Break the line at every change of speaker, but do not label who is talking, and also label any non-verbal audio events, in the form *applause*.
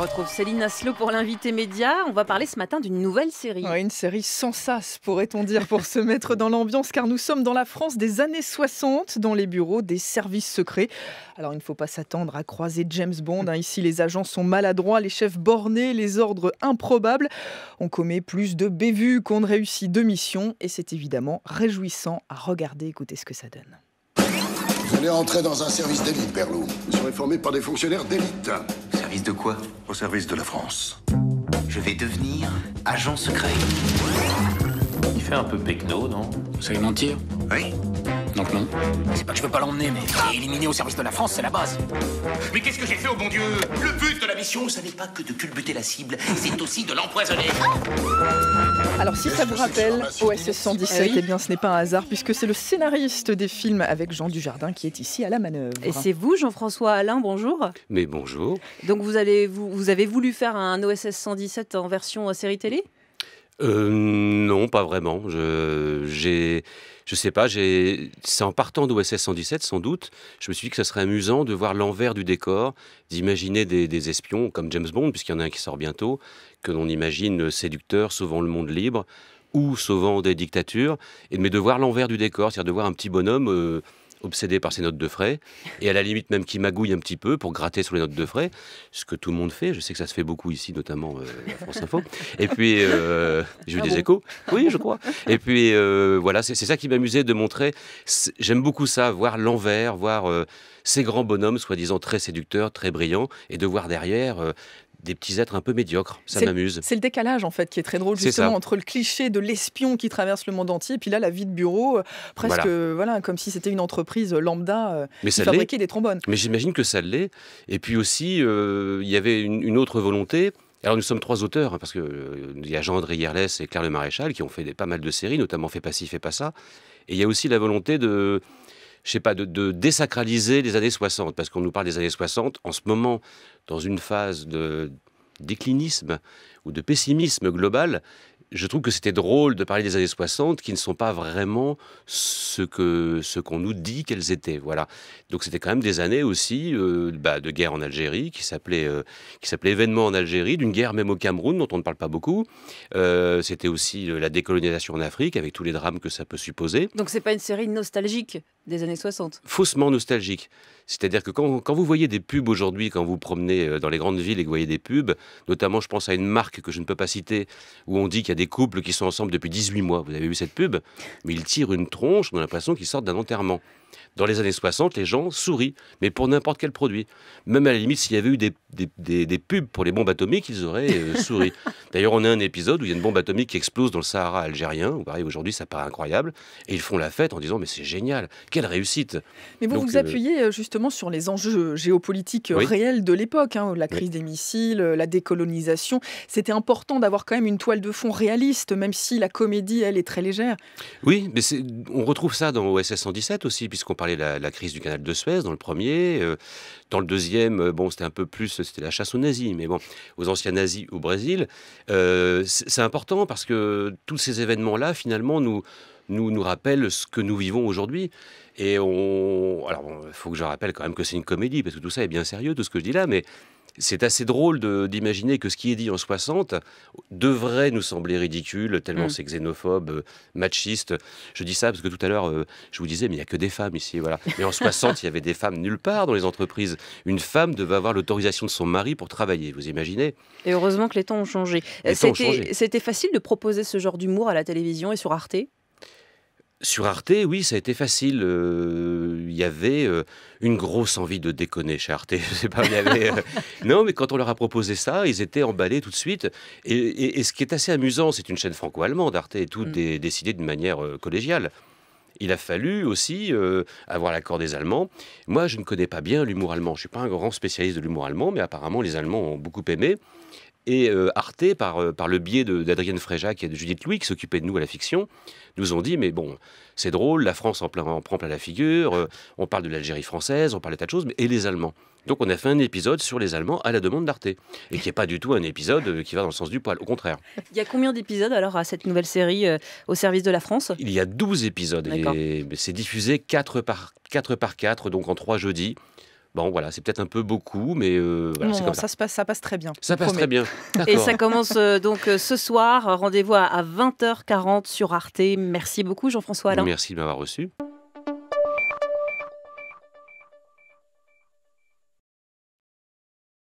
retrouve Céline Aslo pour l'invité média. On va parler ce matin d'une nouvelle série. une série sans sas, pourrait-on dire, pour se mettre dans l'ambiance, car nous sommes dans la France des années 60, dans les bureaux des services secrets. Alors il ne faut pas s'attendre à croiser James Bond. Hein. Ici, les agents sont maladroits, les chefs bornés, les ordres improbables. On commet plus de bévues qu'on ne réussit de missions, et c'est évidemment réjouissant à regarder. écouter ce que ça donne.
Vous allez entrer dans un service d'élite, Berlou. Vous serez formé par des fonctionnaires d'élite service de quoi Au service de la France. Je vais devenir agent secret. Il fait un peu pecno, non Vous savez mentir Oui. Donc non. C'est pas que je veux pas l'emmener, mais est éliminer au service de la France, c'est la base. Mais qu'est-ce que j'ai fait au bon Dieu Le but de la mission, ce n'est pas que de culbuter la cible, c'est aussi de l'empoisonner. Alors si ça vous rappelle
OSS 117, ah eh bien ce n'est pas un hasard puisque c'est le scénariste des films avec Jean Dujardin qui est ici à la manœuvre. Et c'est vous Jean-François Alain, bonjour.
Mais bonjour.
Donc vous, allez, vous, vous avez voulu faire un OSS 117 en version euh, série télé
euh, non, pas vraiment. Je, j'ai, je sais pas. J'ai, c'est en partant d'OSS 117, sans doute, je me suis dit que ça serait amusant de voir l'envers du décor, d'imaginer des, espions comme James Bond, puisqu'il y en a un qui sort bientôt, que l'on imagine séducteur, sauvant le monde libre ou sauvant des dictatures, et, mais de voir l'envers du décor, c'est-à-dire de voir un petit bonhomme. Euh, obsédé par ses notes de frais, et à la limite même qui magouille un petit peu pour gratter sur les notes de frais, ce que tout le monde fait. Je sais que ça se fait beaucoup ici, notamment euh, France Info. Et puis, j'ai eu ah des échos. Oui, je crois. Et puis, euh, voilà, c'est ça qui m'amusait de montrer. J'aime beaucoup ça, voir l'envers, voir euh, ces grands bonhommes, soi-disant très séducteurs, très brillants, et de voir derrière des petits êtres un peu médiocres. Ça m'amuse. C'est le
décalage en fait qui est très drôle justement entre le cliché de l'espion qui traverse le monde entier et puis là la vie de bureau euh, presque euh, voilà, comme si c'était une entreprise euh, lambda mais qui fabriquait des trombones.
Mais j'imagine que ça l'est. Et puis aussi il y avait une, autre volonté. Alors nous sommes trois auteurs, hein, parce qu'il il y a Jean-André et Claire Le Maréchal qui ont fait des, pas mal de séries, notamment Fait pas ci, fait pas ça. Et il y a aussi la volonté de, je sais pas, de, désacraliser les années 60, parce qu'on nous parle des années 60 en ce moment dans une phase de déclinisme ou de pessimisme global. Je trouve que c'était drôle de parler des années 60 qui ne sont pas vraiment ce que ce qu'on nous dit qu'elles étaient. Voilà. Donc c'était quand même des années aussi euh, bah, de guerre en Algérie qui s'appelait euh, qui s'appelait événement en Algérie, d'une guerre même au Cameroun dont on ne parle pas beaucoup. Euh, c'était aussi la décolonisation en Afrique avec tous les drames que ça peut supposer.
Donc c'est pas une série nostalgique des années 60.
Faussement nostalgique. C'est-à-dire que quand, vous voyez des pubs aujourd'hui, quand vous promenez euh, dans les grandes villes et que vous voyez des pubs, notamment je pense à une marque que je ne peux pas citer, où on dit qu'il y a des couples qui sont ensemble depuis 18 mois. Vous avez vu cette pub Mais ils tirent une tronche, on a l'impression qu'ils sortent d'un enterrement. Dans les années 60, les gens sourient, mais pour n'importe quel produit. Même à la limite, s'il y avait eu des, pubs pour les bombes atomiques, ils auraient euh, *laughs* souri. D'ailleurs, on a un épisode où il y a une bombe atomique qui explose dans le Sahara algérien. Ou pareil, aujourd'hui, ça paraît incroyable. Et ils font la fête en disant Mais c'est génial, quelle réussite Mais vous vous euh,
appuyez euh, justement sur les enjeux géopolitiques réels de l'époque hein, la crise des missiles, la décolonisation. C'était important d'avoir quand même une toile de fond réaliste, même si la comédie, elle, est très légère.
Oui, mais on retrouve ça dans OSS 117 aussi, puisque qu'on parlait de la, crise du canal de Suez dans le premier. Euh, dans le deuxième, euh, bon, c'était un peu plus, c'était la chasse aux nazis, mais bon, aux anciens nazis au Brésil. Euh, c'est important parce que tous ces événements-là, finalement, nous, nous, nous rappellent ce que nous vivons aujourd'hui. Et on. Alors, il faut que je rappelle quand même que c'est une comédie, parce que tout ça est bien sérieux, tout ce que je dis là, mais c'est assez drôle d'imaginer que ce qui est dit en 60 devrait nous sembler ridicule, tellement mm. c'est xénophobe, euh, machiste. Je dis ça parce que tout à l'heure, euh, je vous disais, mais il n'y a que des femmes ici. Voilà. Mais en 60, il y avait des femmes nulle part dans les entreprises. Une femme devait avoir l'autorisation de son mari pour travailler, vous imaginez
Et heureusement que les temps ont changé. C'était facile de proposer ce genre d'humour à la télévision et sur Arte
sur Arte, oui, ça a été facile. Euh, il y avait euh, une grosse envie de déconner chez Arte. *laughs* pas, euh, *laughs* non, mais quand on leur a proposé ça, ils étaient emballés tout de suite. Et, ce qui est assez amusant, c'est une chaîne franco-allemande, Arte, et tout mm. décidé d'une manière collégiale. Il a fallu aussi avoir l'accord des Allemands. Moi, je ne connais pas bien l'humour allemand. Je suis pas un grand spécialiste de l'humour allemand, mais apparemment, les Allemands ont beaucoup aimé. Et euh, Arte, euh, par, le biais d'Adrienne Fréjac et de Judith Louis, qui s'occupaient de nous à la fiction, nous ont dit Mais bon, c'est drôle, la France en, plein, en prend plein la figure, euh, on parle de l'Algérie française, on parle de tas de choses, mais, et les Allemands. Donc on a fait un épisode sur les Allemands à la demande d'Arte, et qui n'est pas du tout un épisode qui va dans le sens du poil, au contraire.
Il y a combien d'épisodes alors à cette nouvelle série au service de la France Il
y a 12 épisodes, et c'est diffusé 4 par, 4 par 4, donc en 3 jeudis. Bon, voilà, c'est peut-être un peu beaucoup, mais euh, ça. se
passe, ça passe très bien. Ça passe très bien. Et ça commence euh, donc euh, ce soir. Rendez-vous à, 20h40 sur Arte. Merci beaucoup, Jean-François
Merci de m'avoir reçu.